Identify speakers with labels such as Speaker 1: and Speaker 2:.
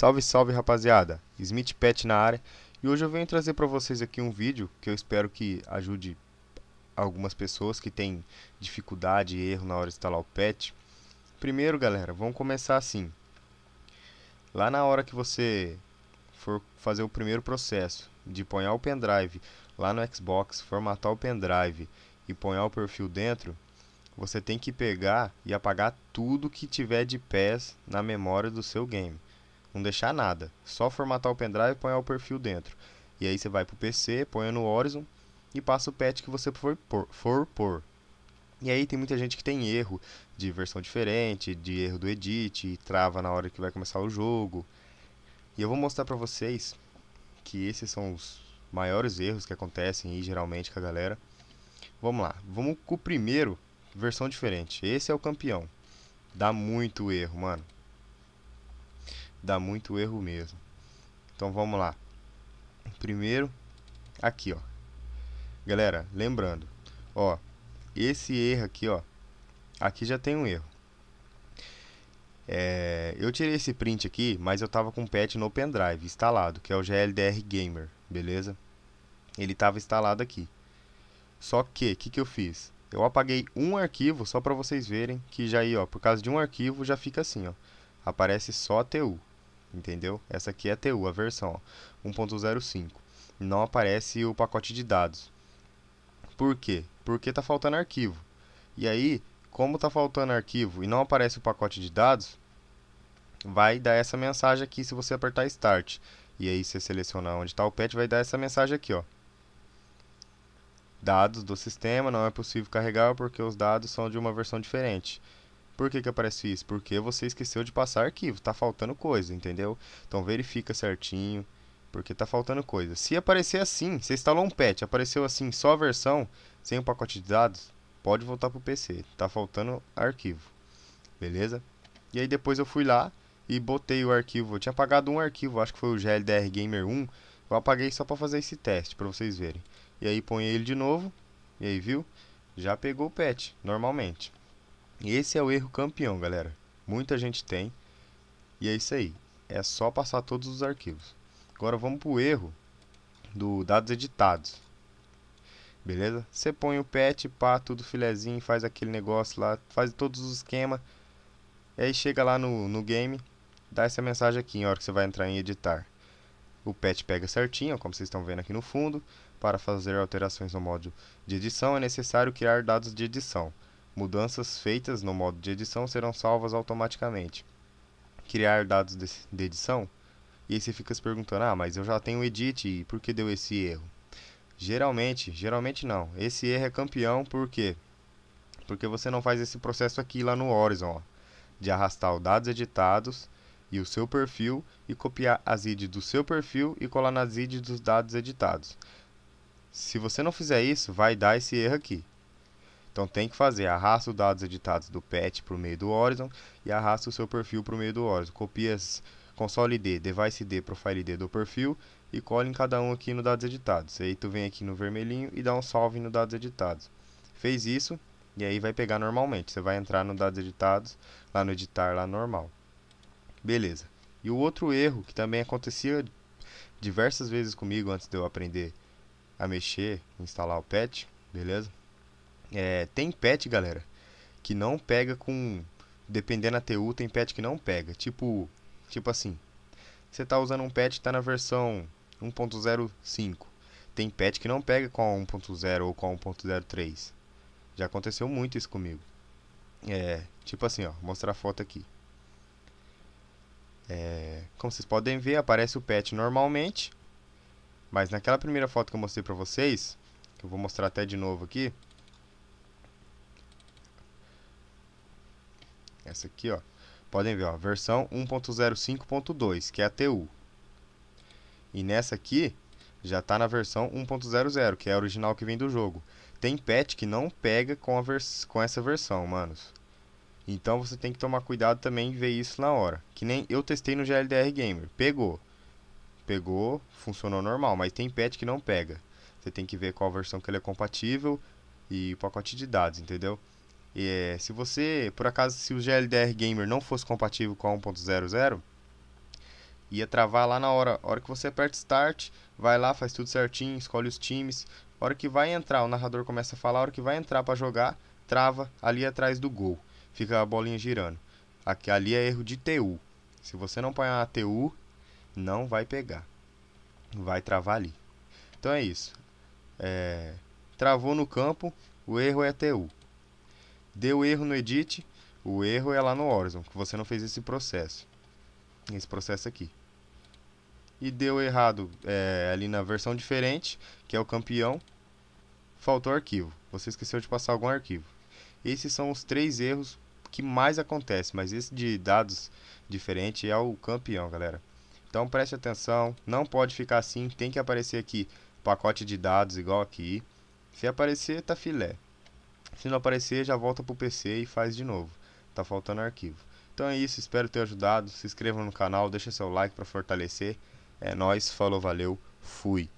Speaker 1: Salve, salve rapaziada, Smith Pet na área e hoje eu venho trazer para vocês aqui um vídeo que eu espero que ajude algumas pessoas que têm dificuldade e erro na hora de instalar o pet. Primeiro galera, vamos começar assim, lá na hora que você for fazer o primeiro processo de ponhar o pendrive lá no Xbox, formatar o pendrive e ponhar o perfil dentro, você tem que pegar e apagar tudo que tiver de pés na memória do seu game. Não deixar nada. Só formatar o pendrive e pôr o perfil dentro. E aí você vai pro PC, põe no Horizon e passa o patch que você for pôr. For por. E aí tem muita gente que tem erro de versão diferente, de erro do edit, trava na hora que vai começar o jogo. E eu vou mostrar para vocês que esses são os maiores erros que acontecem aí geralmente com a galera. Vamos lá, vamos com o primeiro, versão diferente. Esse é o campeão. Dá muito erro, mano dá muito erro mesmo. Então vamos lá. Primeiro, aqui, ó. Galera, lembrando, ó, esse erro aqui, ó, aqui já tem um erro. É, eu tirei esse print aqui, mas eu tava com o patch no pendrive instalado, que é o GLDR Gamer, beleza? Ele tava instalado aqui. Só que, o que, que eu fiz? Eu apaguei um arquivo, só para vocês verem que já aí, ó, por causa de um arquivo já fica assim, ó. Aparece só TU entendeu? Essa aqui é a TU, a versão 1.05. Não aparece o pacote de dados. Por quê? Porque está faltando arquivo. E aí, como está faltando arquivo e não aparece o pacote de dados, vai dar essa mensagem aqui se você apertar Start. E aí você selecionar onde está o patch, vai dar essa mensagem aqui, ó. Dados do sistema, não é possível carregar porque os dados são de uma versão diferente. Por que, que aparece isso? Porque você esqueceu de passar arquivo, tá faltando coisa, entendeu? Então verifica certinho, porque tá faltando coisa. Se aparecer assim, você instalou um patch, apareceu assim só a versão, sem o pacote de dados, pode voltar pro PC, tá faltando arquivo. Beleza? E aí depois eu fui lá e botei o arquivo, eu tinha apagado um arquivo, acho que foi o GLDR Gamer 1, eu apaguei só para fazer esse teste, para vocês verem. E aí põe ele de novo, e aí viu? Já pegou o patch, normalmente. E esse é o erro campeão, galera. Muita gente tem. E é isso aí. É só passar todos os arquivos. Agora vamos para o erro do dados editados. Beleza? Você põe o patch, pá, tudo filezinho, faz aquele negócio lá, faz todos os esquemas. E aí chega lá no, no game, dá essa mensagem aqui, em hora que você vai entrar em editar. O patch pega certinho, como vocês estão vendo aqui no fundo. Para fazer alterações no módulo de edição, é necessário criar dados de edição. Mudanças feitas no modo de edição serão salvas automaticamente. Criar dados de edição? E aí você fica se perguntando: "Ah, mas eu já tenho edit, e por que deu esse erro?" Geralmente, geralmente não. Esse erro é campeão por quê? Porque você não faz esse processo aqui lá no Horizon, ó, de arrastar os dados editados e o seu perfil e copiar as ID do seu perfil e colar nas ID dos dados editados. Se você não fizer isso, vai dar esse erro aqui. Então tem que fazer, arrasta os dados editados do patch para o meio do Horizon e arrasta o seu perfil para o meio do Horizon. Copia console ID, device ID, profile ID do perfil e cola em cada um aqui no dados editados. Aí tu vem aqui no vermelhinho e dá um salve no dados editados. Fez isso e aí vai pegar normalmente. Você vai entrar no dados editados, lá no editar, lá normal. Beleza. E o outro erro que também acontecia diversas vezes comigo antes de eu aprender a mexer, instalar o patch, beleza? É, tem pet, galera, que não pega com. Dependendo da TU, tem pet que não pega. Tipo. Tipo assim. Você tá usando um pet que tá na versão 1.05. Tem pet que não pega com a 1.0 ou com a 1.03. Já aconteceu muito isso comigo. É. Tipo assim, ó. Vou mostrar a foto aqui. É, como vocês podem ver, aparece o pet normalmente. Mas naquela primeira foto que eu mostrei pra vocês, que eu vou mostrar até de novo aqui, Essa aqui, ó. Podem ver, ó, versão 1.05.2, que é a TU. E nessa aqui, já está na versão 1.00, que é a original que vem do jogo. Tem patch que não pega com, a vers com essa versão, manos. Então você tem que tomar cuidado também e ver isso na hora. Que nem eu testei no GLDR Gamer. Pegou. Pegou, funcionou normal, mas tem patch que não pega. Você tem que ver qual versão que ele é compatível e o pacote de dados, entendeu? É, se você, por acaso, se o GLDR Gamer não fosse compatível com a 1.00, ia travar lá na hora. A hora que você aperta Start, vai lá, faz tudo certinho, escolhe os times. A hora que vai entrar, o narrador começa a falar, a hora que vai entrar para jogar, trava ali atrás do gol. Fica a bolinha girando. Aqui, ali é erro de TU. Se você não põe a TU, não vai pegar. Vai travar ali. Então é isso. É... Travou no campo, o erro é TU. Deu erro no edit, o erro é lá no Horizon, que você não fez esse processo. Esse processo aqui. E deu errado é, ali na versão diferente, que é o campeão. Faltou arquivo. Você esqueceu de passar algum arquivo. Esses são os três erros que mais acontece, mas esse de dados diferente é o campeão, galera. Então preste atenção, não pode ficar assim, tem que aparecer aqui pacote de dados igual aqui. Se aparecer, tá filé. Se não aparecer, já volta pro PC e faz de novo. Tá faltando arquivo. Então é isso, espero ter ajudado. Se inscrevam no canal, deixa seu like para fortalecer. É nós, falou, valeu, fui.